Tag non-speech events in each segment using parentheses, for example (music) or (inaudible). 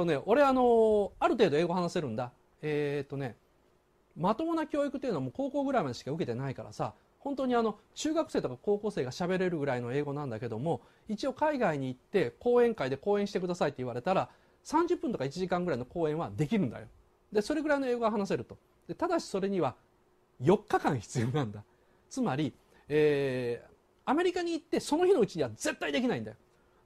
とね俺あのある程度英語話せるんだえー、っとねまともな教育っていうのはもう高校ぐらいまでしか受けてないからさ本当にあの中学生とか高校生が喋れるぐらいの英語なんだけども一応海外に行って講演会で講演してくださいって言われたら30分とか1時間ぐらいの講演はできるんだよでそれぐらいの英語が話せるとでただしそれには4日間必要なんだつまり、えー、アメリカに行ってその日のうちには絶対できないんだよ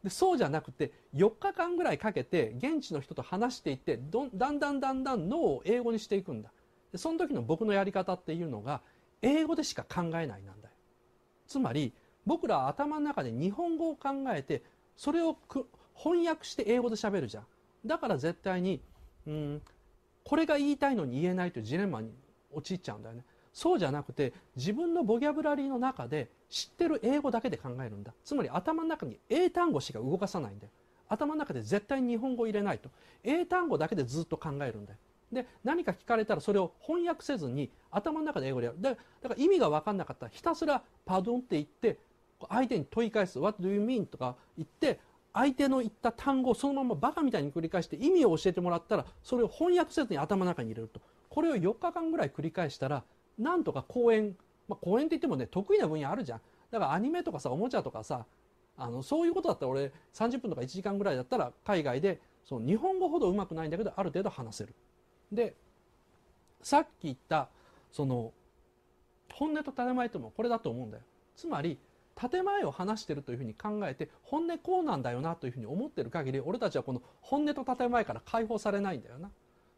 でそうじゃなくて4日間ぐらいかけて現地の人と話していってどだんだんだんだん脳を英語にしていくんだでその時の僕のやり方っていうのが英語でしか考えないなんだよつまり僕らは頭の中で日本語を考えてそれを翻訳して英語で喋るじゃんだから絶対にうんこれが言いたいのに言えないというジレンマに陥っちゃうんだよねそうじゃなくて自分のボキャブラリーの中で知ってる英語だけで考えるんだつまり頭の中に英単語しか動かさないんだよ頭の中で絶対に日本語を入れないと英単語だけでずっと考えるんだよで何か聞かれたらそれを翻訳せずに頭の中で英語でやるだから意味が分かんなかったらひたすら「パドン」って言って相手に問い返す「What do you mean?」とか言って相手の言った単語をそのままバカみたいに繰り返して意味を教えてもらったらそれを翻訳せずに頭の中に入れるとこれを4日間ぐらい繰り返したらなんとか公演、まあ、公演って言ってもね得意な分野あるじゃんだからアニメとかさおもちゃとかさあのそういうことだったら俺30分とか1時間ぐらいだったら海外でその日本語ほどうまくないんだけどある程度話せる。でさっき言ったその本音と建前ともこれだと思うんだよ。つまり建前を話してるというふうに考えて本音こうなんだよなというふうに思ってる限り俺たちはこの本音と建前から解放されないんだよな。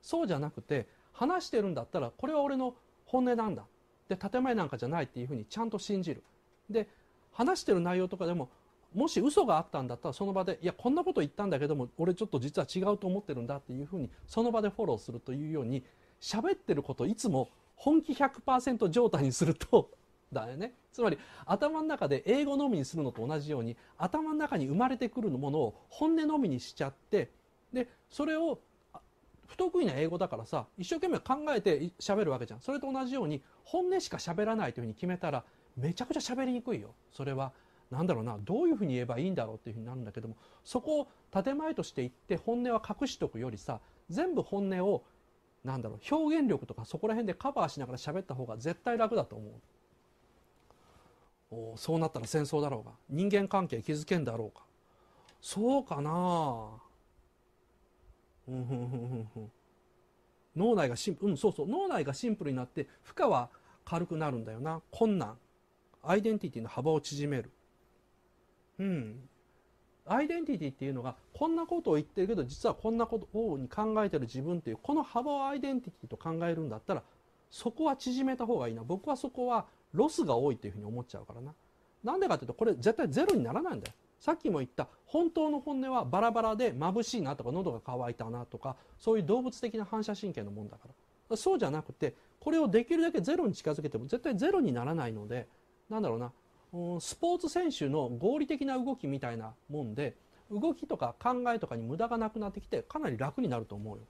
そうじゃなくて話してるんだったらこれは俺の本音なんだで建前なんかじゃないっていうふうにちゃんと信じるで話してる内容とかでももし嘘があったんだったらその場でいやこんなこと言ったんだけども俺ちょっと実は違うと思ってるんだっていうふうにその場でフォローするというように喋ってることいつも本気100%状態にすると (laughs) だよねつまり頭の中で英語のみにするのと同じように頭の中に生まれてくるものを本音のみにしちゃってでそれを不得意な英語だからさ一生懸命考えて喋るわけじゃんそれと同じように本音しか喋らないというふうに決めたらめちゃくちゃ喋りにくいよそれは何だろうなどういうふうに言えばいいんだろうっていうふうになるんだけどもそこを建前として言って本音は隠しとくよりさ全部本音をなんだろう表現力とかそこら辺でカバーしながら喋った方が絶対楽だと思う。おそうなったら戦争だろうが人間関係築けんだろうかそうかな脳内がシンプル、うん、そうそう、脳内がシンプルになって、負荷は軽くなるんだよな。困難。アイデンティティの幅を縮める。うん。アイデンティティっていうのが、こんなことを言ってるけど、実はこんなことに考えてる自分っていう、この幅をアイデンティティと考えるんだったら、そこは縮めた方がいいな。僕はそこはロスが多いっていうふうに思っちゃうからな。なんでかっていうと、これ絶対ゼロにならないんだよ。さっきも言った本当の本音はバラバラで眩しいなとか喉が渇いたなとかそういう動物的な反射神経のもんだからそうじゃなくてこれをできるだけゼロに近づけても絶対ゼロにならないのでなんだろうなスポーツ選手の合理的な動きみたいなもんで動きとか考えとかに無駄がなくなってきてかなり楽になると思うよ。